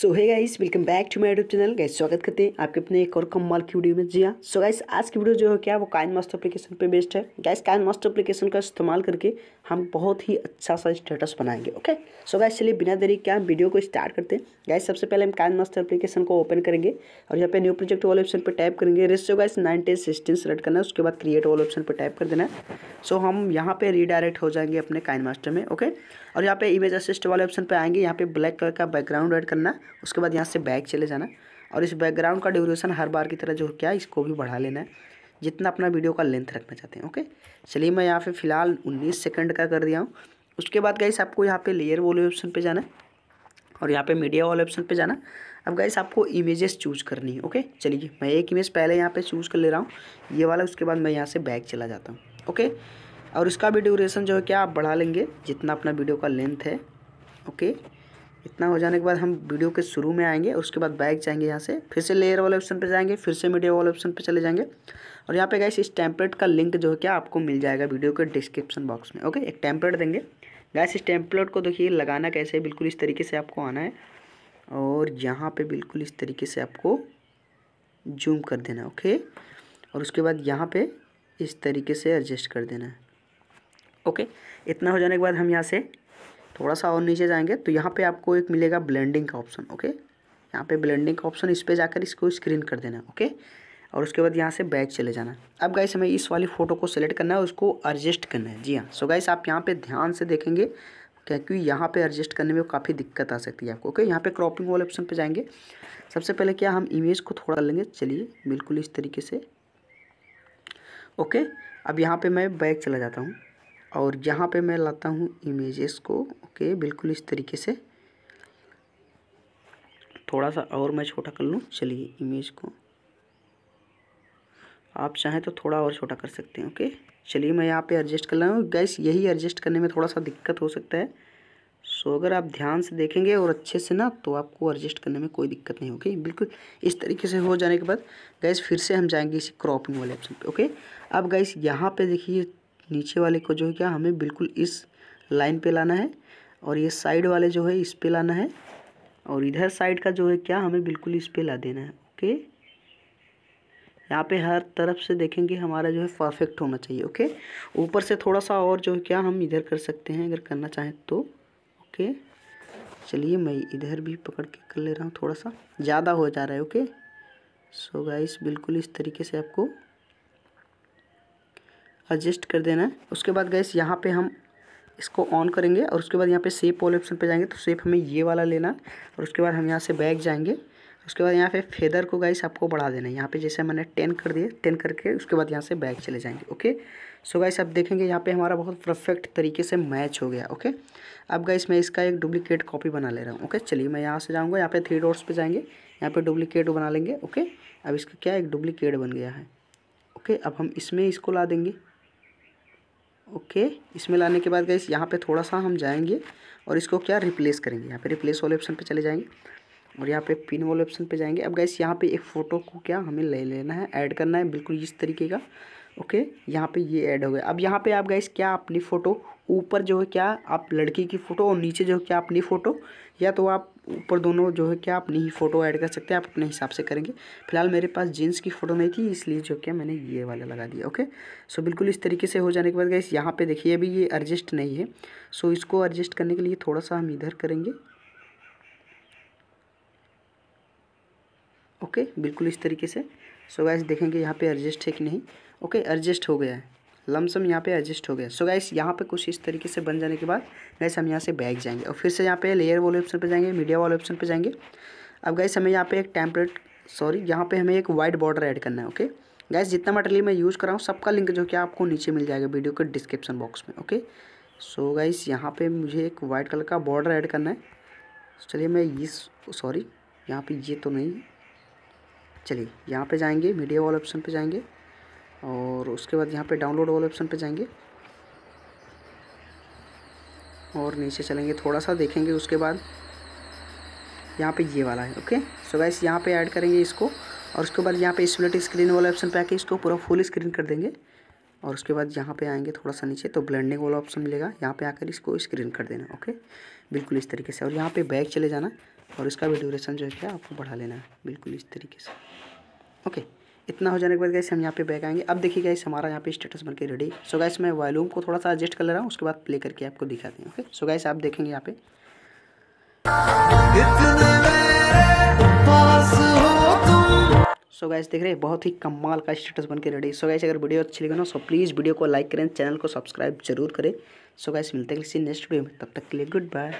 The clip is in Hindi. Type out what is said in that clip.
सो है guys welcome back to my YouTube channel guys स्वागत करते हैं आपके अपने एक और कमाल की वीडियो में जी हाँ सो गाइस आज की वीडियो जो है क्या वो काइन मास्टर एप्लीकेशन पे बेस्ड है गाइस काइन मास्टर एप्लीकेशन का इस्तेमाल करके हम बहुत ही अच्छा सा स्टेटस बनाएंगे ओके सो गाइस चलिए बिना देरी क्या हम वीडियो को स्टार्ट करते हैं गाइस सबसे पहले हम काइन मास्टर एप्लीकेशन को ओपन करेंगे और यहाँ पे न्यू प्रोजेक्ट वाले ऑप्शन पर टाइप करेंगे रेस्टो गाइस नाइनटीन सिक्सटीन सेलेक्ट करना है उसके बाद क्रिएट वाले ऑप्शन पर टाइप कर देना है सो हम यहाँ पर रीडायरेक्ट हो जाएंगे अपने काइन मास्टर में ओके और यहाँ पे इमेज असिस्ट वाले ऑप्शन पर आएंगे यहाँ पे ब्लैक कलर का बैकग्राउंड एड करना उसके बाद यहाँ से बैक चले जाना और इस बैकग्राउंड का ड्यूरेशन हर बार की तरह जो क्या है इसको भी बढ़ा लेना है जितना अपना वीडियो का लेंथ रखना चाहते हैं ओके चलिए मैं यहाँ पे फिलहाल 19 सेकंड का कर दिया हूँ उसके बाद गाइस आपको यहाँ पे लेयर वाले ऑप्शन पे जाना और यहाँ पे मीडिया वाले ऑप्शन पे जाना अब गाइस आपको इमेजेस चूज करनी है ओके चलिए मैं एक इमेज पहले यहाँ पे चूज़ कर ले रहा हूँ ये वाला उसके बाद मैं यहाँ से बैक चला जाता हूँ ओके और इसका भी ड्यूरेशन जो है क्या आप बढ़ा लेंगे जितना अपना वीडियो का लेंथ है ओके इतना हो जाने के बाद हम वीडियो के शुरू में आएंगे उसके बाद बैक जाएंगे यहाँ से फिर से लेयर वाले ऑप्शन पर जाएंगे फिर से मीडिया वाले ऑप्शन पर चले जाएंगे और यहाँ पे गाइस इस टैंपलेट का लिंक जो है क्या आपको मिल जाएगा वीडियो के डिस्क्रिप्शन बॉक्स में ओके एक टैंपलेट देंगे गैस इस टैंपलेट को देखिए लगाना कैसे है बिल्कुल इस तरीके से आपको आना है और यहाँ पर बिल्कुल इस तरीके से आपको जूम कर देना ओके और उसके बाद यहाँ पर इस तरीके से एडजस्ट कर देना है ओके इतना हो जाने के बाद हम यहाँ से थोड़ा सा और नीचे जाएंगे तो यहाँ पे आपको एक मिलेगा ब्लेंडिंग का ऑप्शन ओके यहाँ पे ब्लेंडिंग का ऑप्शन इस पर जाकर इसको स्क्रीन कर देना ओके और उसके बाद यहाँ से बैक चले जाना अब गाइस हमें इस वाली फ़ोटो को सेलेक्ट करना है उसको एडजस्ट करना है जी हाँ सो गाइस आप यहाँ पर ध्यान से देखेंगे क्योंकि यहाँ पर एडजस्ट करने में काफ़ी दिक्कत आ सकती है आपको ओके यहाँ पर क्रॉपिंग वाले ऑप्शन पर जाएंगे सबसे पहले क्या हम इमेज को थोड़ा लेंगे चलिए बिल्कुल इस तरीके से ओके अब यहाँ पर मैं बैक चला जाता हूँ और यहाँ पे मैं लाता हूँ इमेजेस को ओके बिल्कुल इस तरीके से थोड़ा सा और मैं छोटा कर लूँ चलिए इमेज को आप चाहें तो थोड़ा और छोटा कर सकते हैं ओके चलिए मैं यहाँ पे एडजस्ट कर लूँ गैस यही एडजस्ट करने में थोड़ा सा दिक्कत हो सकता है सो अगर आप ध्यान से देखेंगे और अच्छे से ना तो आपको एडजस्ट करने में कोई दिक्कत नहीं होगी बिल्कुल इस तरीके से हो जाने के बाद गैस फिर से हम जाएंगे इसी क्रॉपिंग वाले ऑप्शन पे ओके अब गैस यहाँ पे देखिए नीचे वाले को जो है क्या हमें बिल्कुल इस लाइन पे लाना है और ये साइड वाले जो है इस पे लाना है और इधर साइड का जो है क्या हमें बिल्कुल इस पे ला देना है ओके यहाँ पे हर तरफ से देखेंगे हमारा जो है परफेक्ट होना चाहिए ओके ऊपर से थोड़ा सा और जो है क्या हम इधर कर सकते हैं अगर करना चाहें तो ओके चलिए मैं इधर भी पकड़ के कर ले रहा हूँ थोड़ा सा ज़्यादा हो जा रहा है ओके सो गाइस बिल्कुल इस तरीके से आपको एडजस्ट कर देना है उसके बाद गैस यहाँ पे हम इसको ऑन करेंगे और उसके बाद यहाँ पे सेप वाले ऑप्शन पे जाएंगे तो सेप हमें ये वाला लेना है और उसके बाद हम यहाँ से बैग जाएंगे उसके बाद यहाँ पे फेदर को गाइस आपको बढ़ा देना है यहाँ पे जैसे मैंने टेन कर दिए टेन करके उसके बाद यहाँ से बैग चले जाएंगे ओके सो गाइस आप देखेंगे यहाँ पे हमारा बहुत परफेक्ट तरीके से मैच हो गया ओके अब गाइस मैं इसका एक डुप्लीकेट कॉपी बना ले रहा हूँ ओके चलिए मैं यहाँ से जाऊँगा यहाँ पर थ्री डोर्स पर जाएंगे यहाँ पर डुप्लीकेट बना लेंगे ओके अब इसका क्या एक डुप्लीकेट बन गया है ओके अब हम इसमें इसको ला देंगे ओके इसमें लाने के बाद गई यहाँ पे थोड़ा सा हम जाएंगे और इसको क्या रिप्लेस करेंगे यहाँ पे रिप्लेस वाले ऑप्शन पे चले जाएंगे और यहाँ पे पिन वाले ऑप्शन पे जाएंगे अब गैस यहाँ पे एक फ़ोटो को क्या हमें ले लेना है ऐड करना है बिल्कुल इस तरीके का ओके यहाँ पे ये ऐड हो गया अब यहाँ पे आप गैस क्या अपनी फ़ोटो ऊपर जो है क्या आप लड़की की फ़ोटो और नीचे जो है क्या अपनी फ़ोटो या तो आप ऊपर दोनों जो है क्या अपनी ही फ़ोटो ऐड कर सकते हैं आप अपने हिसाब से करेंगे फिलहाल मेरे पास जीन्स की फ़ोटो नहीं थी इसलिए जो क्या मैंने ये वाला लगा दिया ओके सो बिल्कुल इस तरीके से हो जाने के बाद गए यहाँ पर देखिए अभी ये एडजस्ट नहीं है सो इसको एडजस्ट करने के लिए थोड़ा सा हम इधर करेंगे ओके बिल्कुल इस तरीके से सो गाइस देखेंगे यहाँ पे एडजस्ट है कि नहीं ओके एडजस्ट हो गया है लमसम यहाँ पे एडजस्ट हो गया सो गाइस यहाँ पे कुछ इस तरीके से बन जाने के बाद गाइस हम यहाँ से बैग जाएंगे और फिर से यहाँ पे लेयर वाले ऑप्शन पे जाएंगे मीडिया वाले ऑप्शन पे जाएंगे अब गाइस हमें यहाँ पे एक टेम्पलेट सॉरी यहाँ पे हमें एक वाइट बॉर्डर ऐड करना है ओके गाइस जितना मटेरियल मैं यूज़ कर रहा हूँ सबका लिंक जो कि आपको नीचे मिल जाएगा वीडियो के डिस्क्रिप्शन बॉक्स में ओके सो गाइस यहाँ पर मुझे एक वाइट कलर का बॉर्डर ऐड करना है चलिए मैं ये सॉरी यहाँ पर ये तो नहीं चलिए यहाँ पर जाएंगे मीडिया वाले ऑप्शन पर जाएंगे और उसके बाद यहाँ पे डाउनलोड वाले ऑप्शन पे जाएंगे और नीचे चलेंगे थोड़ा सा देखेंगे उसके बाद यहाँ पे ये वाला है ओके सो वैस यहाँ पे ऐड करेंगे इसको और उसके बाद यहाँ पे स्प्लिट स्क्रीन वाला ऑप्शन पे आके इसको पूरा फुल स्क्रीन कर देंगे और उसके बाद यहाँ पे आएंगे थोड़ा सा नीचे तो ब्लेंडिंग वाला ऑप्शन मिलेगा यहाँ पे आकर इसको स्क्रीन कर देना ओके बिल्कुल इस तरीके से और यहाँ पे बैग चले जाना और इसका भी ड्यूरेशन जो है आपको बढ़ा लेना है बिल्कुल इस तरीके से ओके इतना हो जाने के बाद गैस हम यहाँ पे बैक आएंगे अब देखिए गैस हमारा यहाँ पे स्टेटस के रेडी सो गैस मैं वॉल्यूम को थोड़ा सा एडजस्ट कर ले रहा हूँ उसके बाद प्ले करके आपको दिखाते हैं ओके सो गैस आप देखेंगे यहाँ पे सो so गैस देख रहे हैं बहुत ही कमाल का स्टेटस बन के रेडी सो गैस अगर वीडियो अच्छी लगे ना सो प्लीज़ वीडियो को लाइक करें चैनल को सब्सक्राइब जरूर करें सो so गैस मिलते हैं किसी नेक्स्ट वीडियो में तब तक के लिए गुड बाय